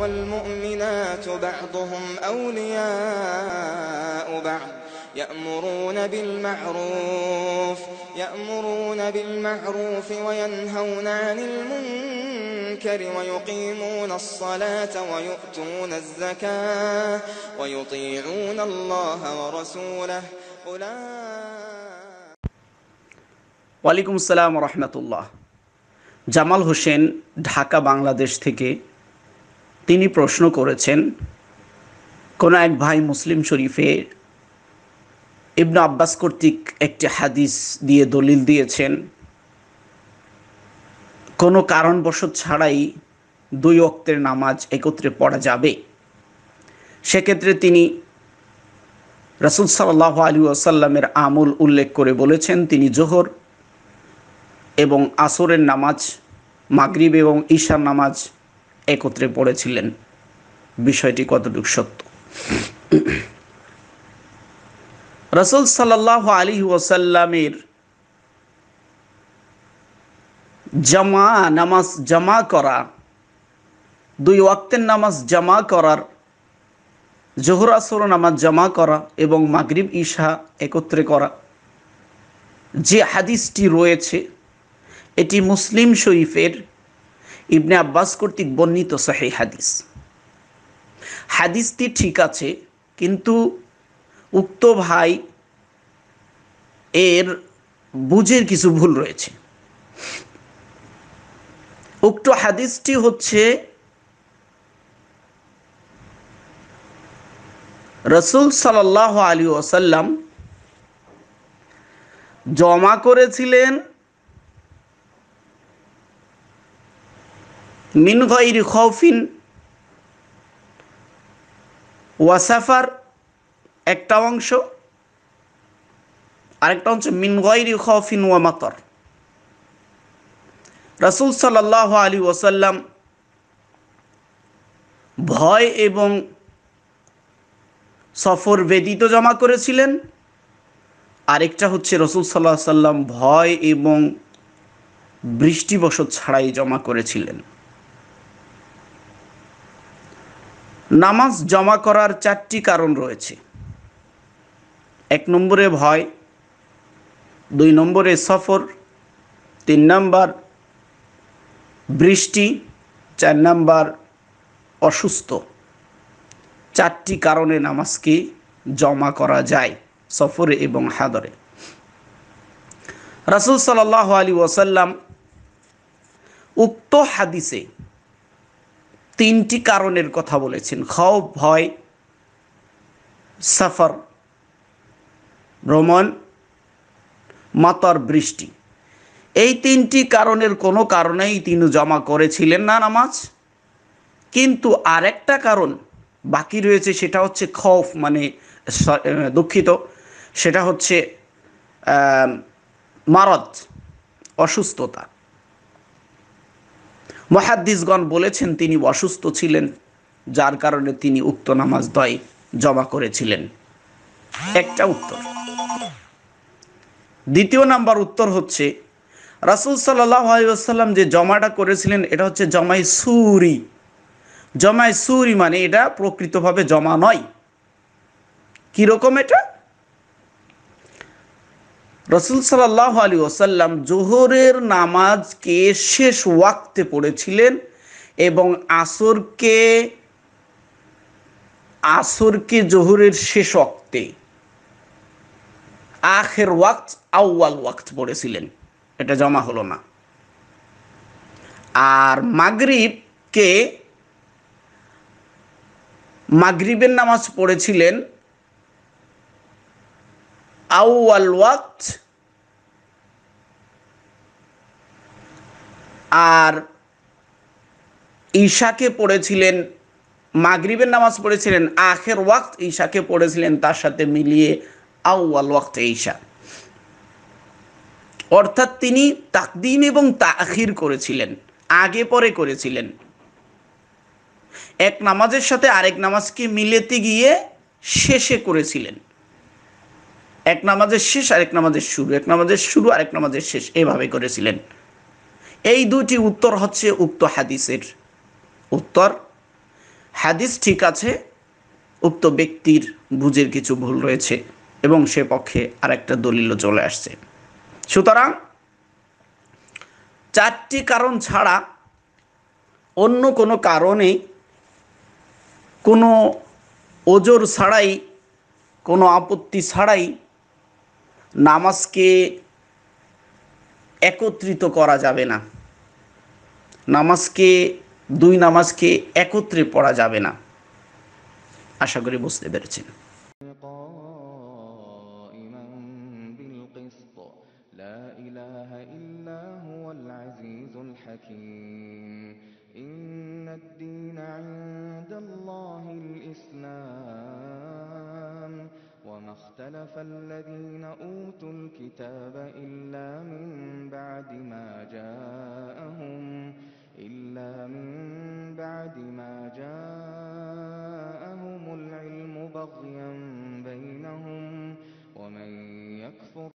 والمؤمنات بعضهم أولياء بعض يأمرون بالمعروف يأمرون بالمعروف وينهون عن المنكر ويقيمون الصلاة ويؤتون الزكاة ويطيعون الله ورسوله أولئك السلام ورحمة الله جمال حسين ঢাকা বাংলাদেশ থেকে তিনি প্রশ্ন করেছেন কোনো এক ভাই মুসলিম শরীফে ইবনু আব্বাস কর্তৃক একটি হাদিস দিয়ে দলিল দিয়েছেন কোনো কারণবশত ছাড়াই দুই অক্তের নামাজ একত্রে পড়া যাবে সেক্ষেত্রে তিনি রাসুল সাল্লাহ আলী আসাল্লামের আমল উল্লেখ করে বলেছেন তিনি জোহর এবং আসরের নামাজ মাগরিব এবং ঈশার নামাজ একত্রে পড়েছিলেন বিষয়টি কতটুকু সত্য রসুল সাল্লাহ আলী ওসাল্লামের জামা নামাজ জামা করা দুই ওয়াক্তের নামাজ জামা করার জোহর আসর নামাজ জামা করা এবং মাগরিব ঈশা একত্রে করা যে হাদিসটি রয়েছে এটি মুসলিম শরীফের ইবনে আব্বাস কর্তৃক বর্ণিত সাহে হাদিস হাদিসটি ঠিক আছে কিন্তু উক্ত ভাই এর বুঝের কিছু ভুল রয়েছে উক্ত হাদিসটি হচ্ছে রসুল সাল আলী ওসাল্লাম জমা করেছিলেন মিন মিনগৈর খৌফিন ওয়াসাফার একটা অংশ আরেকটা অংশ মিনগৈরি খৌফিন ওয়া মাতর রসুল সাল্লাহ আলী ওসাল্লাম ভয় এবং সফর ব্যতীত জমা করেছিলেন আরেকটা হচ্ছে রসুল সাল্লাহ সাল্লাম ভয় এবং বৃষ্টিবশত ছাড়াই জমা করেছিলেন নামাজ জমা করার চারটি কারণ রয়েছে এক নম্বরে ভয় দুই নম্বরে সফর তিন নম্বর বৃষ্টি চার নম্বর অসুস্থ চারটি কারণে নামাজকে জমা করা যায় সফরে এবং হাদরে রাসুল সাল আলী ওয়াসাল্লাম উক্ত হাদিসে তিনটি কারণের কথা বলেছেন খাও ভয় সাফার ভ্রমণ মাতার বৃষ্টি এই তিনটি কারণের কোনো কারণেই তিনি জমা করেছিলেন না নামাজ কিন্তু আরেকটা কারণ বাকি রয়েছে সেটা হচ্ছে খফ মানে দুঃখিত সেটা হচ্ছে মারদ অসুস্থতা মহাদ্দিসগণ বলেছেন তিনি অসুস্থ ছিলেন যার কারণে তিনি উক্ত নামাজ দয় জমা করেছিলেন একটা উত্তর দ্বিতীয় নাম্বার উত্তর হচ্ছে রাসুল সাল্লাম যে জমাটা করেছিলেন এটা হচ্ছে জমাই সুরি জমাই সুরি মানে এটা প্রকৃতভাবে জমা নয় কীরকম এটা রসুল সাল্লাহ আলী ওসাল্লাম জোহরের নামাজকে শেষ ওয়াক্তে পড়েছিলেন এবং আসরকে আসরকে জোহরের শেষ ওয়াক্তে আখের ওয়াক্ত আউয়াল ওয়াক্ত পড়েছিলেন এটা জমা হলো না আর মাগরিবকে মাগরিবের নামাজ পড়েছিলেন আউয়াল ওয়াক্ত আর ঈশাকে পড়েছিলেন মাগরিবের নামাজ পড়েছিলেন আখের ওয়াক্ত ঈশাকে পড়েছিলেন তার সাথে মিলিয়ে আউয়াল ওয়াক্ত ঈশা অর্থাৎ তিনি তাকদিম এবং তাখির করেছিলেন আগে পরে করেছিলেন এক নামাজের সাথে আরেক নামাজকে মিলেতে গিয়ে শেষে করেছিলেন এক নামাজের শেষ আরেক নামাজের শুরু এক নামাজের শুরু আরেক নামাজের শেষ এভাবে করেছিলেন এই দুটি উত্তর হচ্ছে উক্ত হাদিসের উত্তর হাদিস ঠিক আছে উক্ত ব্যক্তির বুঝের কিছু ভুল রয়েছে এবং সে পক্ষে আরেকটা দলিলও চলে আসছে সুতরাং চারটি কারণ ছাড়া অন্য কোনো কারণে কোনো ওজোর ছাড়াই কোনো আপত্তি ছাড়াই নামাজকে একত্রিত করা যাবে না নামাজকে দুই নামাজকে একত্রে পড়া যাবে না আশা করি বুঝতে পেরেছেন اخْتَلَفَ الَّذِينَ أُوتُوا الْكِتَابَ إِلَّا مِن بَعْدِ مَا جَاءَهُمُ